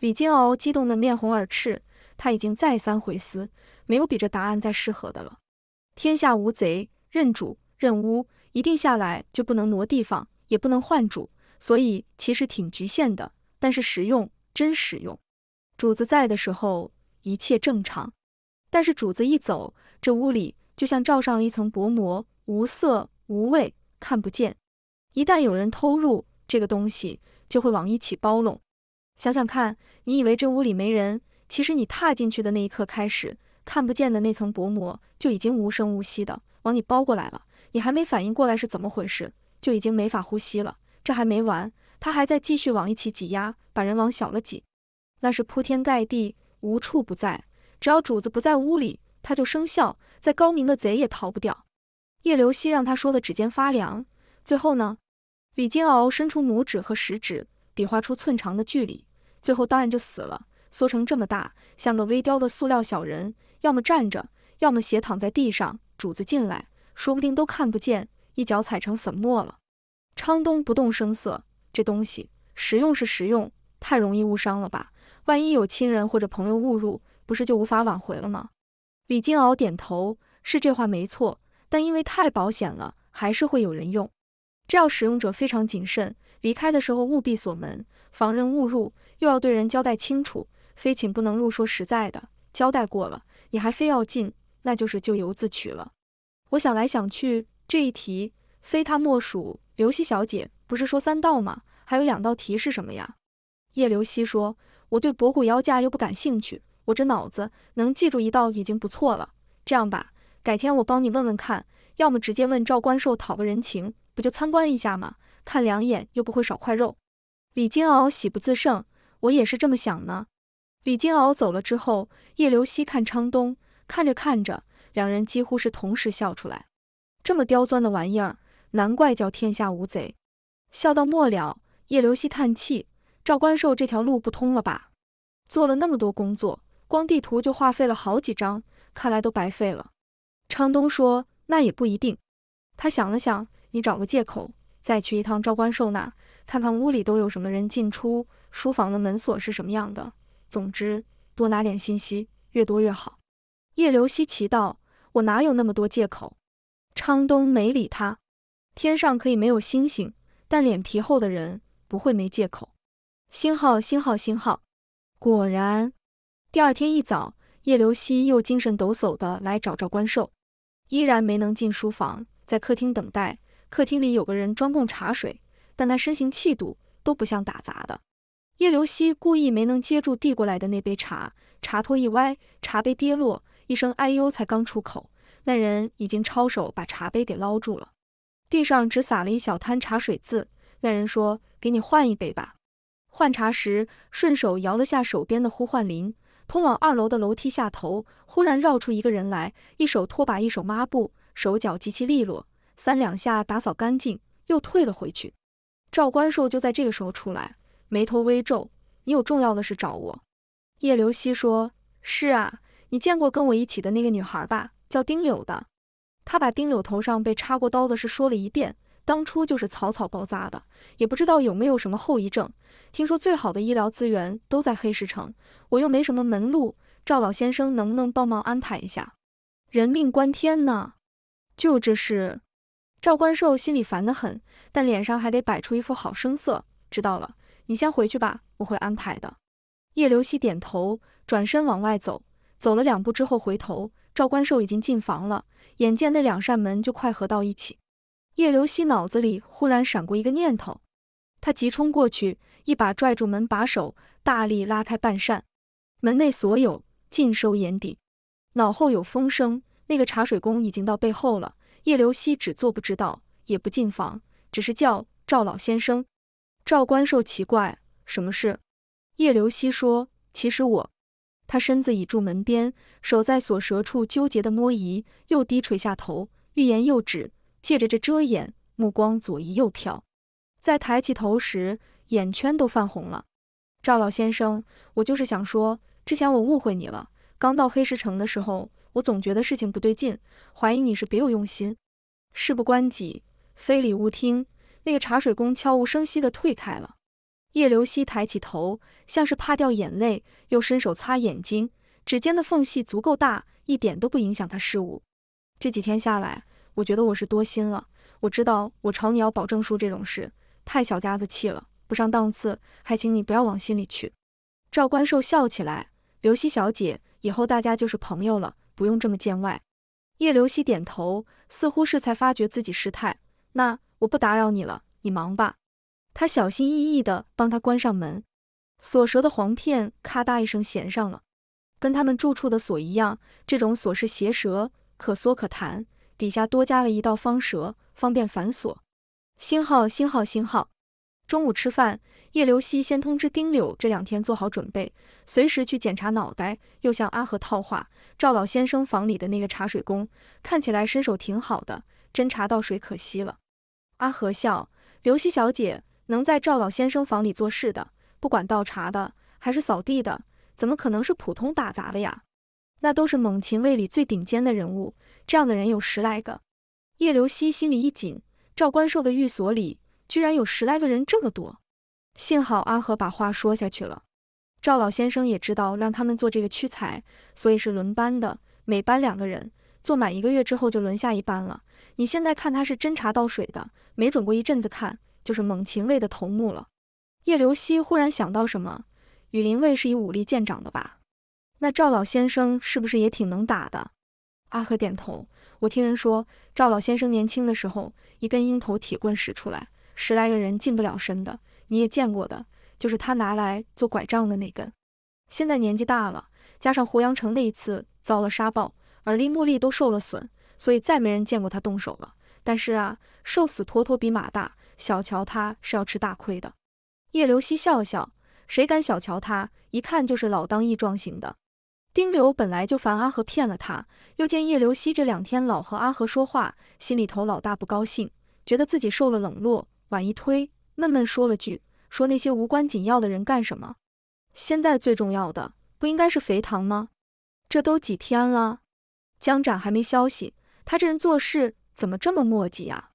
李金鳌激动得面红耳赤，他已经再三回思，没有比这答案再适合的了。天下无贼，认主认屋，一定下来就不能挪地方，也不能换主，所以其实挺局限的，但是实用，真实用。主子在的时候一切正常，但是主子一走，这屋里就像罩上了一层薄膜，无色无味，看不见。一旦有人偷入，这个东西就会往一起包拢。想想看，你以为这屋里没人，其实你踏进去的那一刻开始，看不见的那层薄膜就已经无声无息的往你包过来了。你还没反应过来是怎么回事，就已经没法呼吸了。这还没完，他还在继续往一起挤压，把人往小了挤。那是铺天盖地，无处不在。只要主子不在屋里，他就生效。再高明的贼也逃不掉。叶流西让他说的指尖发凉。最后呢？李金鳌伸出拇指和食指，比划出寸长的距离。最后当然就死了，缩成这么大，像个微雕的塑料小人，要么站着，要么斜躺在地上。主子进来，说不定都看不见，一脚踩成粉末了。昌东不动声色，这东西实用是实用，太容易误伤了吧？万一有亲人或者朋友误入，不是就无法挽回了吗？李金鳌点头，是这话没错，但因为太保险了，还是会有人用。这要使用者非常谨慎，离开的时候务必锁门，防人误入；又要对人交代清楚，非请不能入。说实在的，交代过了，你还非要进，那就是咎由自取了。我想来想去，这一题非他莫属。刘希小姐不是说三道吗？还有两道题是什么呀？叶刘西说，我对博古腰架又不感兴趣，我这脑子能记住一道已经不错了。这样吧，改天我帮你问问看，要么直接问赵官寿讨个人情。不就参观一下吗？看两眼又不会少块肉。李金鳌喜不自胜，我也是这么想呢。李金鳌走了之后，叶流西看昌东，看着看着，两人几乎是同时笑出来。这么刁钻的玩意儿，难怪叫天下无贼。笑到末了，叶流西叹气：赵官寿这条路不通了吧？做了那么多工作，光地图就花费了好几张，看来都白费了。昌东说：“那也不一定。”他想了想。你找个借口，再去一趟赵官寿那，看看屋里都有什么人进出，书房的门锁是什么样的。总之，多拿点信息，越多越好。叶流西奇道：“我哪有那么多借口？”昌东没理他。天上可以没有星星，但脸皮厚的人不会没借口。星号星号星号。果然，第二天一早，叶流西又精神抖擞地来找赵官寿，依然没能进书房，在客厅等待。客厅里有个人专供茶水，但他身形气度都不像打杂的。叶流西故意没能接住递过来的那杯茶，茶托一歪，茶杯跌落，一声哎呦才刚出口，那人已经抄手把茶杯给捞住了，地上只撒了一小滩茶水渍。那人说：“给你换一杯吧。”换茶时顺手摇了下手边的呼唤铃，通往二楼的楼梯下头忽然绕出一个人来，一手拖把一手抹布，手脚极其利落。三两下打扫干净，又退了回去。赵关寿就在这个时候出来，眉头微皱：“你有重要的事找我。”叶流西说：“是啊，你见过跟我一起的那个女孩吧，叫丁柳的。”他把丁柳头上被插过刀的事说了一遍，当初就是草草包扎的，也不知道有没有什么后遗症。听说最好的医疗资源都在黑石城，我又没什么门路，赵老先生能不能帮忙安排一下？人命关天呢，就这事。赵观寿心里烦得很，但脸上还得摆出一副好声色。知道了，你先回去吧，我会安排的。叶流西点头，转身往外走。走了两步之后回头，赵观寿已经进房了。眼见那两扇门就快合到一起，叶流西脑子里忽然闪过一个念头，他急冲过去，一把拽住门把手，大力拉开半扇，门内所有尽收眼底。脑后有风声，那个茶水工已经到背后了。叶流西只做不知道，也不进房，只是叫赵老先生。赵官寿奇怪，什么事？叶流西说：“其实我……”他身子倚住门边，手在锁舌处纠结地摸移，又低垂下头，欲言又止，借着这遮掩，目光左移右瞟。在抬起头时，眼圈都泛红了。赵老先生，我就是想说，之前我误会你了。刚到黑石城的时候。我总觉得事情不对劲，怀疑你是别有用心。事不关己，非礼勿听。那个茶水工悄无声息地退开了。叶流溪抬起头，像是怕掉眼泪，又伸手擦眼睛，指尖的缝隙足够大，一点都不影响他事物。这几天下来，我觉得我是多心了。我知道我朝你要保证书这种事太小家子气了，不上档次，还请你不要往心里去。赵关寿笑起来，刘希小姐，以后大家就是朋友了。不用这么见外。叶流西点头，似乎是才发觉自己失态。那我不打扰你了，你忙吧。他小心翼翼地帮他关上门，锁舌的簧片咔嗒一声衔上了，跟他们住处的锁一样。这种锁是斜舌，可缩可弹，底下多加了一道方舌，方便反锁。星号星号星号。中午吃饭，叶流西先通知丁柳这两天做好准备，随时去检查脑袋。又向阿和套话，赵老先生房里的那个茶水工看起来身手挺好的，侦查到水可惜了。阿和笑，刘西小姐能在赵老先生房里做事的，不管倒茶的还是扫地的，怎么可能是普通打杂的呀？那都是猛禽卫里最顶尖的人物，这样的人有十来个。叶流西心里一紧，赵观寿的寓所里。居然有十来个人，这么多。幸好阿和把话说下去了。赵老先生也知道让他们做这个屈才，所以是轮班的，每班两个人，做满一个月之后就轮下一班了。你现在看他是斟茶倒水的，没准过一阵子看就是猛禽卫的头目了。叶流西忽然想到什么，羽林卫是以武力见长的吧？那赵老先生是不是也挺能打的？阿和点头，我听人说赵老先生年轻的时候一根鹰头铁棍使出来。十来个人近不了身的，你也见过的，就是他拿来做拐杖的那根。现在年纪大了，加上胡杨城那一次遭了沙暴，耳力目力都受了损，所以再没人见过他动手了。但是啊，瘦死妥妥比马大，小瞧他是要吃大亏的。叶流西笑笑，谁敢小瞧他？一看就是老当益壮型的。丁流本来就烦阿和骗了他，又见叶流西这两天老和阿和说话，心里头老大不高兴，觉得自己受了冷落。碗一推，闷闷说了句：“说那些无关紧要的人干什么？现在最重要的不应该是肥唐吗？这都几天了，江展还没消息，他这人做事怎么这么磨叽呀？”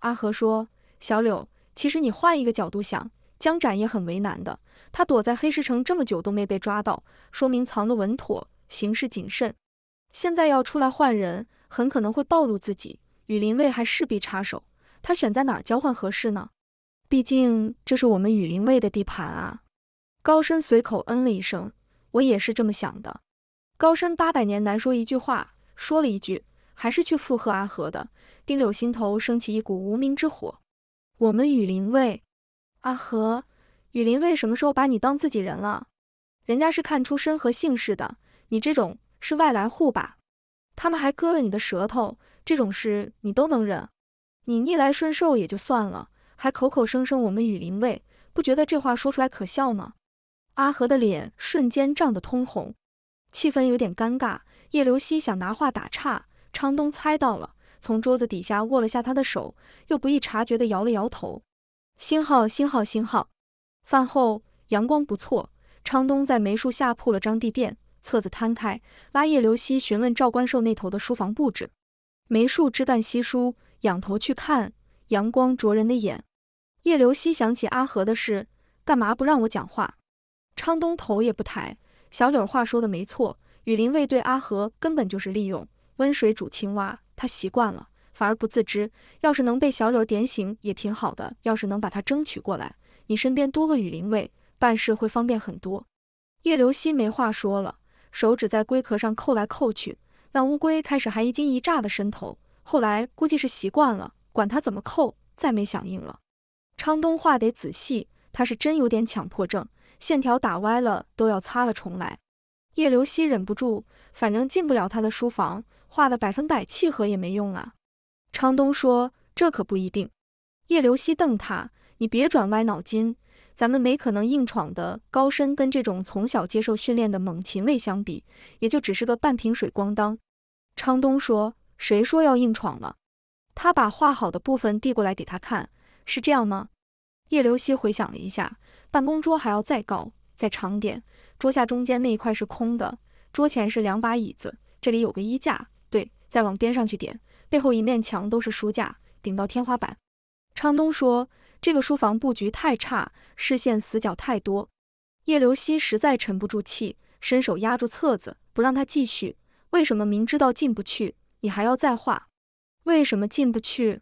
阿和说：“小柳，其实你换一个角度想，江展也很为难的。他躲在黑石城这么久都没被抓到，说明藏得稳妥，行事谨慎。现在要出来换人，很可能会暴露自己，与林卫还势必插手。”他选在哪儿交换合适呢？毕竟这是我们雨林卫的地盘啊。高深随口嗯了一声，我也是这么想的。高深八百年难说一句话，说了一句还是去附和阿和的。丁柳心头升起一股无名之火。我们雨林卫，阿和，雨林卫什么时候把你当自己人了？人家是看出身和姓氏的，你这种是外来户吧？他们还割了你的舌头，这种事你都能忍？你逆来顺受也就算了，还口口声声我们雨林卫，不觉得这话说出来可笑吗？阿和的脸瞬间涨得通红，气氛有点尴尬。叶流西想拿话打岔，昌东猜到了，从桌子底下握了下他的手，又不易察觉地摇了摇头。星号星号星号。饭后阳光不错，昌东在梅树下铺了张地垫，册子摊开，拉叶流西询问赵关寿那头的书房布置。梅树枝干稀疏。仰头去看，阳光灼人的眼。叶流西想起阿和的事，干嘛不让我讲话？昌东头也不抬。小柳话说的没错，雨林卫对阿和根本就是利用，温水煮青蛙，他习惯了，反而不自知。要是能被小柳点醒也挺好的。要是能把他争取过来，你身边多个雨林卫，办事会方便很多。叶流西没话说了，手指在龟壳上扣来扣去，那乌龟开始还一惊一乍的伸头。后来估计是习惯了，管他怎么扣，再没响应了。昌东画得仔细，他是真有点强迫症，线条打歪了都要擦了重来。叶流希忍不住，反正进不了他的书房，画的百分百契合也没用啊。昌东说：“这可不一定。”叶流希瞪他：“你别转歪脑筋，咱们没可能硬闯的。高深跟这种从小接受训练的猛禽卫相比，也就只是个半瓶水光当。”昌东说。谁说要硬闯了？他把画好的部分递过来给他看，是这样吗？叶流西回想了一下，办公桌还要再高再长点，桌下中间那一块是空的，桌前是两把椅子，这里有个衣架，对，再往边上去点，背后一面墙都是书架，顶到天花板。昌东说这个书房布局太差，视线死角太多。叶流西实在沉不住气，伸手压住册子，不让他继续。为什么明知道进不去？你还要再画？为什么进不去？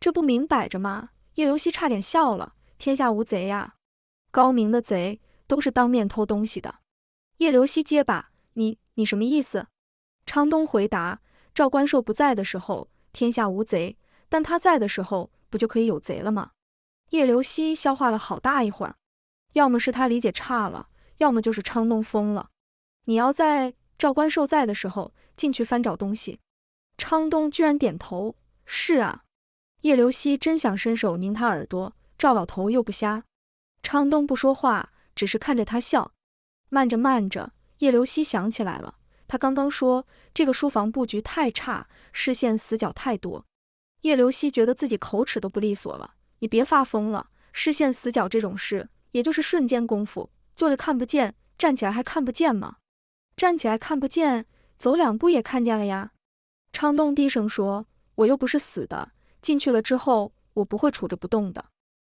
这不明摆着吗？叶流西差点笑了。天下无贼呀，高明的贼都是当面偷东西的。叶流西结巴，你你什么意思？昌东回答：赵关寿不在的时候，天下无贼；但他在的时候，不就可以有贼了吗？叶流西消化了好大一会儿，要么是他理解差了，要么就是昌东疯了。你要在赵关寿在的时候进去翻找东西？昌东居然点头，是啊。叶流西真想伸手拧他耳朵，赵老头又不瞎。昌东不说话，只是看着他笑。慢着，慢着！叶流西想起来了，他刚刚说这个书房布局太差，视线死角太多。叶流西觉得自己口齿都不利索了。你别发疯了，视线死角这种事，也就是瞬间功夫，坐着看不见，站起来还看不见吗？站起来看不见，走两步也看见了呀。昌动低声说：“我又不是死的，进去了之后，我不会杵着不动的。”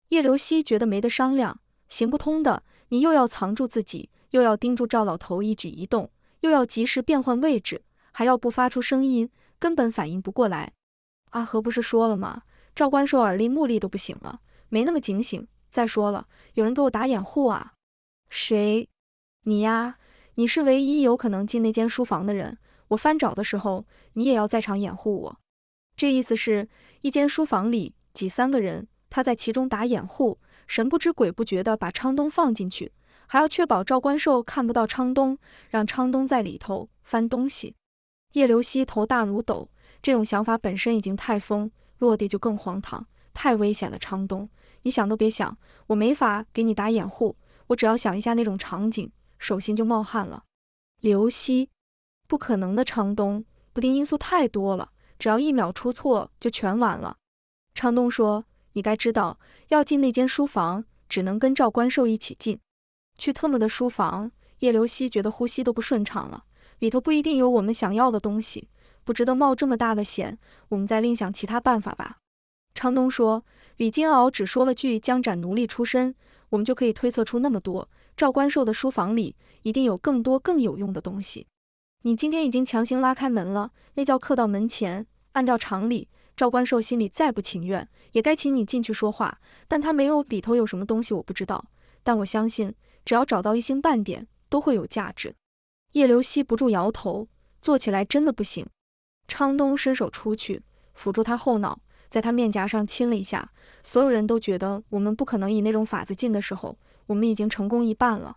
叶流西觉得没得商量，行不通的。你又要藏住自己，又要盯住赵老头一举一动，又要及时变换位置，还要不发出声音，根本反应不过来。阿和不是说了吗？赵官寿耳力目力都不行了，没那么警醒。再说了，有人给我打掩护啊。谁？你呀，你是唯一有可能进那间书房的人。我翻找的时候，你也要在场掩护我。这意思是，一间书房里挤三个人，他在其中打掩护，神不知鬼不觉地把昌东放进去，还要确保赵观寿看不到昌东，让昌东在里头翻东西。叶流西头大如斗，这种想法本身已经太疯，落地就更荒唐，太危险了。昌东，你想都别想，我没法给你打掩护，我只要想一下那种场景，手心就冒汗了。刘西。不可能的，昌东，不定因素太多了，只要一秒出错就全完了。昌东说：“你该知道，要进那间书房，只能跟赵观寿一起进去。特么的书房！”叶流西觉得呼吸都不顺畅了，里头不一定有我们想要的东西，不值得冒这么大的险。我们再另想其他办法吧。昌东说：“李金鳌只说了句江斩奴隶出身，我们就可以推测出那么多。赵观寿的书房里一定有更多更有用的东西。”你今天已经强行拉开门了，那叫客到门前。按照常理，赵关寿心里再不情愿，也该请你进去说话。但他没有里头有什么东西，我不知道。但我相信，只要找到一星半点，都会有价值。叶流西不住摇头，坐起来真的不行。昌东伸手出去，扶住他后脑，在他面颊上亲了一下。所有人都觉得我们不可能以那种法子进的时候，我们已经成功一半了。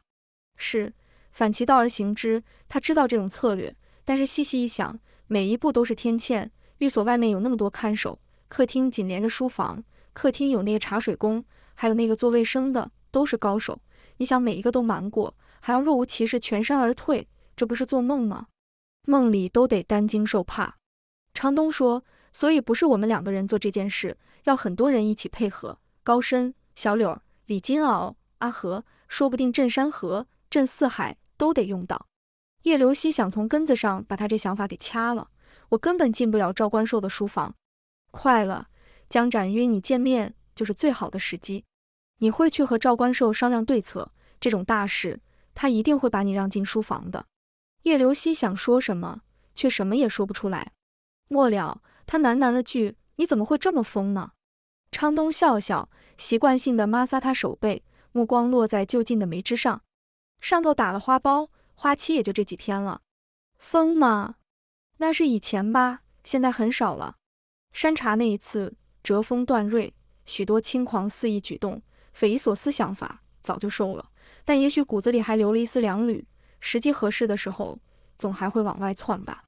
是。反其道而行之，他知道这种策略，但是细细一想，每一步都是天堑。寓所外面有那么多看守，客厅紧连着书房，客厅有那个茶水工，还有那个做卫生的，都是高手。你想每一个都瞒过，还要若无其事全身而退，这不是做梦吗？梦里都得担惊受怕。昌东说，所以不是我们两个人做这件事，要很多人一起配合。高深、小柳儿、李金鳌、阿和，说不定镇山河、镇四海。都得用到。叶流西想从根子上把他这想法给掐了。我根本进不了赵观寿的书房。快了，江展约你见面就是最好的时机。你会去和赵观寿商量对策，这种大事，他一定会把你让进书房的。叶流西想说什么，却什么也说不出来。末了，他喃喃了句：“你怎么会这么疯呢？”昌东笑笑，习惯性的摩挲他手背，目光落在就近的梅枝上。上头打了花苞，花期也就这几天了。风嘛，那是以前吧，现在很少了。山茶那一次折风断锐，许多轻狂肆意举动、匪夷所思想法，早就收了，但也许骨子里还留了一丝两缕，时机合适的时候，总还会往外窜吧。